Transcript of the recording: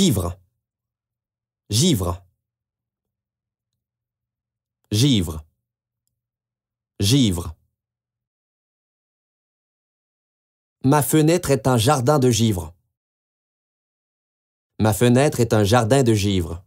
Givre. Givre. Givre. Givre. Ma fenêtre est un jardin de givre. Ma fenêtre est un jardin de givre.